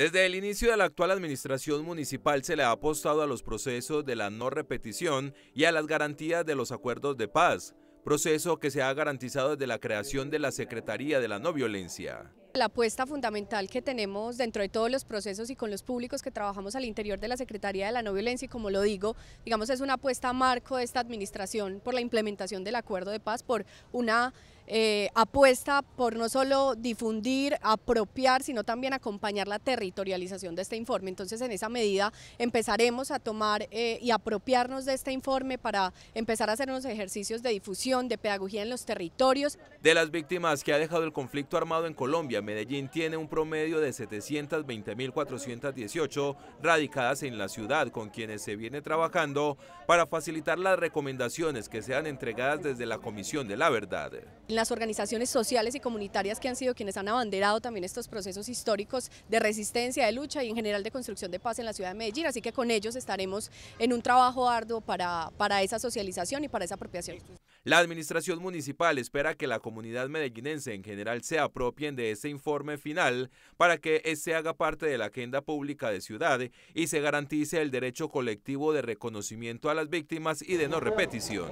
Desde el inicio de la actual administración municipal se le ha apostado a los procesos de la no repetición y a las garantías de los acuerdos de paz, proceso que se ha garantizado desde la creación de la Secretaría de la No Violencia. La apuesta fundamental que tenemos dentro de todos los procesos y con los públicos que trabajamos al interior de la Secretaría de la No Violencia, y como lo digo, digamos es una apuesta a marco de esta administración por la implementación del acuerdo de paz, por una eh, apuesta por no solo difundir, apropiar, sino también acompañar la territorialización de este informe. Entonces, en esa medida empezaremos a tomar eh, y apropiarnos de este informe para empezar a hacer unos ejercicios de difusión, de pedagogía en los territorios. De las víctimas que ha dejado el conflicto armado en Colombia, Medellín tiene un promedio de 720.418 radicadas en la ciudad, con quienes se viene trabajando para facilitar las recomendaciones que sean entregadas desde la Comisión de la Verdad en las organizaciones sociales y comunitarias que han sido quienes han abanderado también estos procesos históricos de resistencia, de lucha y en general de construcción de paz en la ciudad de Medellín, así que con ellos estaremos en un trabajo arduo para, para esa socialización y para esa apropiación. La administración municipal espera que la comunidad medellinense en general se apropien de ese informe final para que ese haga parte de la agenda pública de ciudad y se garantice el derecho colectivo de reconocimiento a las víctimas y de no repetición.